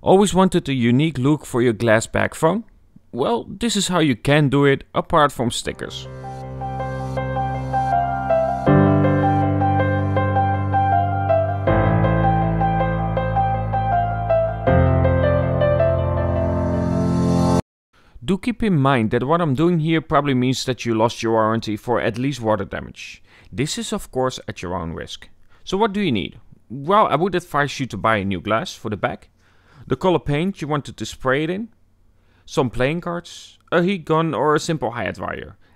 Always wanted a unique look for your glass back phone? Well, this is how you can do it apart from stickers. Do keep in mind that what I'm doing here probably means that you lost your warranty for at least water damage. This is of course at your own risk. So what do you need? Well, I would advise you to buy a new glass for the back the color paint you wanted to spray it in, some playing cards, a heat gun or a simple hi-hat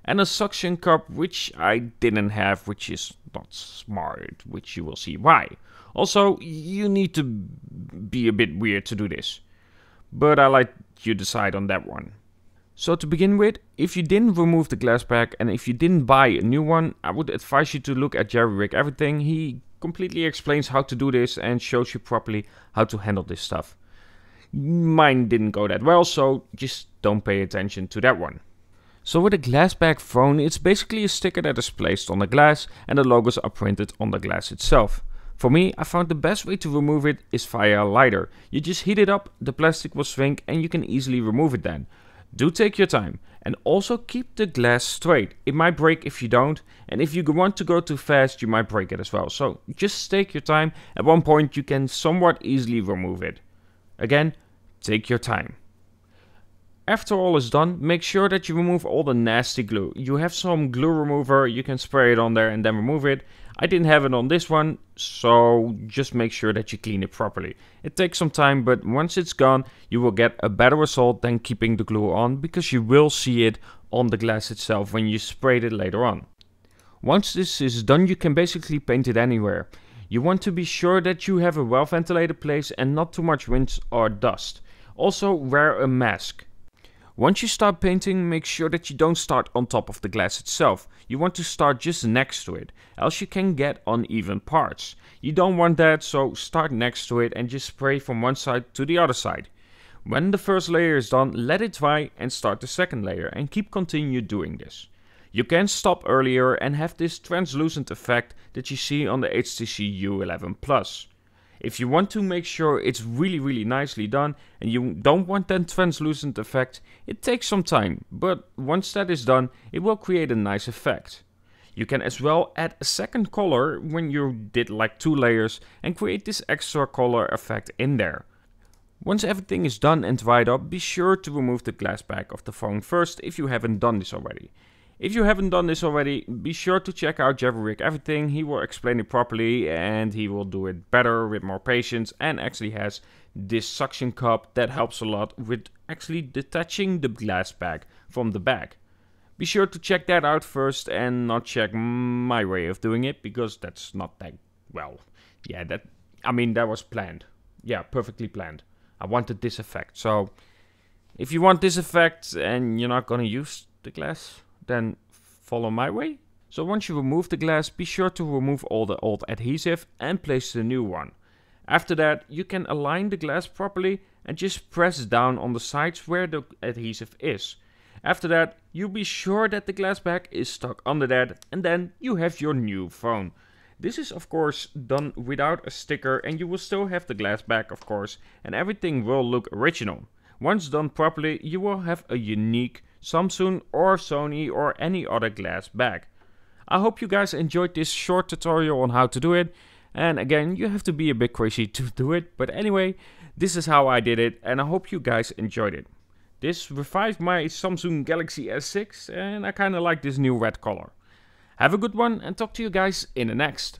and a suction cup which I didn't have which is not smart, which you will see why. Also, you need to be a bit weird to do this, but i let you decide on that one. So to begin with, if you didn't remove the glass pack and if you didn't buy a new one, I would advise you to look at Jerry Rick Everything. He completely explains how to do this and shows you properly how to handle this stuff. Mine didn't go that well, so just don't pay attention to that one. So with a glass back phone, it's basically a sticker that is placed on the glass and the logos are printed on the glass itself. For me, I found the best way to remove it is via a lighter. You just heat it up, the plastic will shrink and you can easily remove it then. Do take your time and also keep the glass straight. It might break if you don't and if you want to go too fast you might break it as well. So just take your time, at one point you can somewhat easily remove it. Again, take your time. After all is done, make sure that you remove all the nasty glue. You have some glue remover, you can spray it on there and then remove it. I didn't have it on this one, so just make sure that you clean it properly. It takes some time, but once it's gone, you will get a better result than keeping the glue on, because you will see it on the glass itself when you spray it later on. Once this is done, you can basically paint it anywhere. You want to be sure that you have a well ventilated place and not too much wind or dust. Also wear a mask. Once you start painting, make sure that you don't start on top of the glass itself. You want to start just next to it, else you can get uneven parts. You don't want that, so start next to it and just spray from one side to the other side. When the first layer is done, let it dry and start the second layer and keep continue doing this. You can stop earlier and have this translucent effect that you see on the HTC U11 Plus. If you want to make sure it's really really nicely done and you don't want that translucent effect, it takes some time, but once that is done, it will create a nice effect. You can as well add a second color when you did like two layers and create this extra color effect in there. Once everything is done and dried up, be sure to remove the glass back of the phone first if you haven't done this already. If you haven't done this already, be sure to check out Jeffrey Everything. He will explain it properly and he will do it better with more patience and actually has this suction cup that helps a lot with actually detaching the glass bag from the bag. Be sure to check that out first and not check my way of doing it because that's not that well. Yeah, that I mean that was planned. Yeah, perfectly planned. I wanted this effect. So if you want this effect and you're not going to use the glass then follow my way. So once you remove the glass, be sure to remove all the old adhesive and place the new one. After that, you can align the glass properly and just press down on the sides where the adhesive is. After that, you will be sure that the glass back is stuck under that and then you have your new phone. This is of course done without a sticker and you will still have the glass back of course and everything will look original. Once done properly, you will have a unique Samsung or Sony or any other glass bag. I hope you guys enjoyed this short tutorial on how to do it. And again, you have to be a bit crazy to do it. But anyway, this is how I did it and I hope you guys enjoyed it. This revived my Samsung Galaxy S6 and I kinda like this new red color. Have a good one and talk to you guys in the next.